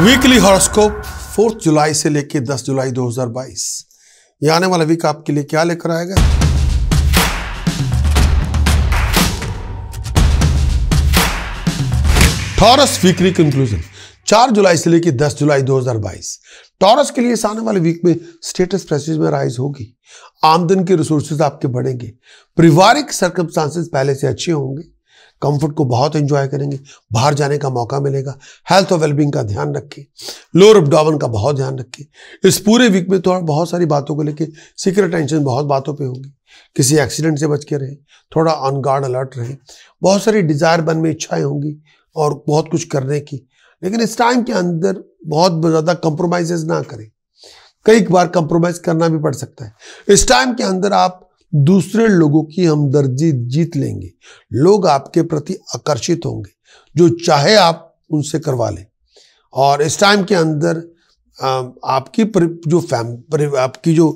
weekly horoscope fourth जुलाई से लेकर 10 जुलाई 2022 ये आने वाला वीक आपके लिए क्या लेकर आएगा टॉरस वीकली कंक्लूजन 4 जुलाई से लेकर 10 जुलाई 2022 टॉरस के लिए इस आने वाले वीक में स्टेटस प्रेस्टीज में राइज होगी आमदन के रिसोर्सेज आपके बढ़ेंगे पारिवारिक सर्कमस्टांसेस पहले से अच्छे होंगे कंफर्ट को बहुत एंजॉय करेंगे बाहर जाने का मौका मिलेगा हेल्थ और वेलबींग का ध्यान रखें लोअर अपडावन का बहुत ध्यान रखें इस पूरे वीक में थोड़ा तो बहुत सारी बातों को लेकर सीक्रेट टेंशन बहुत बातों पर होंगी किसी एक्सीडेंट से बच के रहें थोड़ा ऑन गार्ड अलर्ट रहें बहुत सारी डिज़ायर बन में इच्छाएं होंगी और बहुत कुछ करने की लेकिन इस टाइम के अंदर बहुत ज़्यादा कंप्रोमाइजेज ना करें कई बार कंप्रोमाइज़ करना भी पड़ सकता है इस टाइम के अंदर आप दूसरे लोगों की हमदर्दी जीत लेंगे लोग आपके प्रति आकर्षित होंगे जो चाहे आप उनसे करवा लें और इस टाइम के अंदर आपकी जो फैम आपकी जो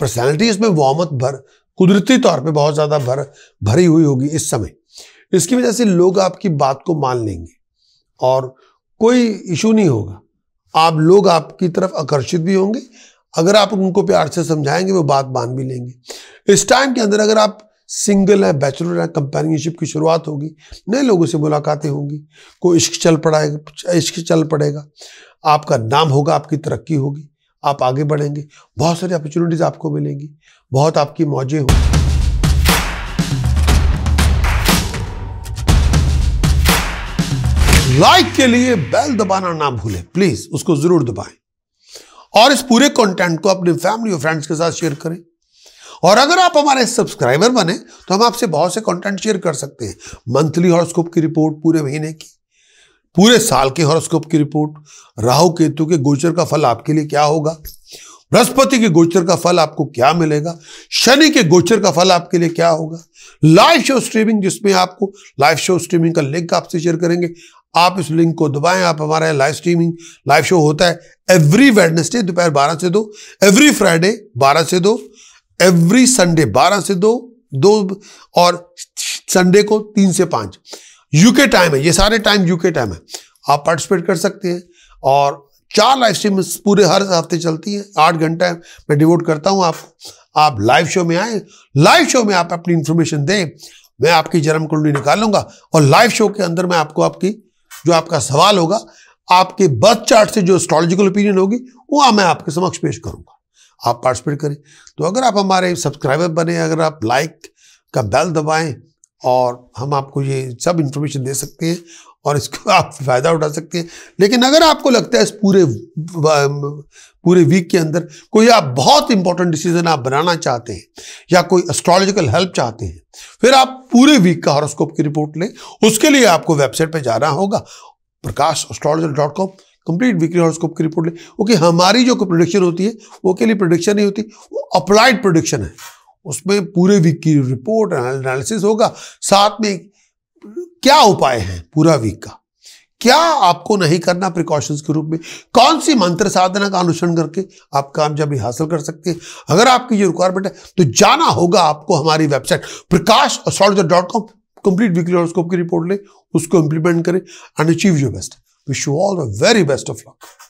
पर्सनैलिटी इसमें वामत भर कुदरती तौर पे बहुत ज़्यादा भर भरी हुई होगी इस समय इसकी वजह से लोग आपकी बात को मान लेंगे और कोई इशू नहीं होगा आप लोग आपकी तरफ आकर्षित भी होंगे अगर आप उनको प्यार से समझाएंगे वो बात मान भी लेंगे इस टाइम के अंदर अगर आप सिंगल है बैचलर है कंपेनियनशिप की शुरुआत होगी नए लोगों से मुलाकातें होंगी कोई इश्क चल पड़ाएगा इश्क चल पड़ेगा आपका नाम होगा आपकी तरक्की होगी आप आगे बढ़ेंगे बहुत सारी अपॉर्चुनिटीज़ आपको मिलेंगी बहुत आपकी मौजें होंगी लाइक के लिए बेल दबाना ना भूलें प्लीज़ उसको ज़रूर दबाएं और इस पूरे कंटेंट को अपने फैमिली और फ्रेंड्स के साथ शेयर करें और अगर आप हमारे सब्सक्राइबर बने तो हम आपसे बहुत से कंटेंट शेयर कर सकते हैं मंथली हॉरोस्कोप की रिपोर्ट पूरे महीने की पूरे साल के हॉरोस्कोप की रिपोर्ट राहु केतु के गोचर का फल आपके लिए क्या होगा बृहस्पति के गोचर का फल आपको क्या मिलेगा शनि के गोचर का फल आपके लिए क्या होगा लाइव शो स्ट्रीमिंग जिसमें आपको लाइव शो स्ट्रीमिंग का लिंक आपसे शेयर करेंगे आप इस लिंक को दबाएं आप हमारे लाइव स्ट्रीमिंग लाइव शो होता है एवरी वेडनेसडे दोपहर बारह से दो एवरी फ्राइडे बारह से दो एवरी संडे बारह से दो दो और संडे को तीन से पाँच यूके टाइम है ये सारे टाइम यूके टाइम है आप पार्टिसिपेट कर सकते हैं और चार लाइव स्ट्रीम पूरे हर हफ्ते चलती है आठ घंटा मैं डिवोट करता हूँ आप आप लाइव शो में आए लाइव शो में आप अपनी इंफॉर्मेशन दें मैं आपकी जन्म कुंडली निकालूंगा और लाइव शो के अंदर मैं आपको आपकी जो आपका सवाल होगा आपके बर्थ चार्ट से जो एस्ट्रोलॉजिकल ओपिनियन होगी वो मैं आपके समक्ष पेश करूंगा आप पार्टिसिपेट करें तो अगर आप हमारे सब्सक्राइबर बने अगर आप लाइक का बेल दबाएं और हम आपको ये सब इन्फॉर्मेशन दे सकते हैं और इसको आप फ़ायदा उठा सकते हैं लेकिन अगर आपको लगता है इस पूरे पूरे वीक के अंदर कोई आप बहुत इंपॉर्टेंट डिसीजन आप बनाना चाहते हैं या कोई एस्ट्रोलॉजिकल हेल्प चाहते हैं फिर आप पूरे वीक का हॉरोस्कोप की रिपोर्ट लें उसके लिए आपको वेबसाइट पर जाना होगा Prakash astrologer dot com complete weekly horoscope की रिपोर्ट लें ओके हमारी जो प्रोडिक्शन होती है वो के लिए प्रोडिक्शन नहीं होती वो अप्लाइड प्रोडिक्शन है उसमें पूरे वीक की रिपोर्ट एनालिसिस होगा साथ में क्या उपाय है पूरा वीक का क्या आपको नहीं करना प्रिकॉशंस के रूप में कौन सी मंत्र साधना का अनुसरण करके आप कामयाबी हासिल कर सकते हैं अगर आपकी ये रिक्वायरमेंट है तो जाना होगा आपको हमारी website Prakash dot com complete weekly horoscope की रिपोर्ट लें उसको इंप्लीमेंट करें and achieve your best wish you all the very best of lock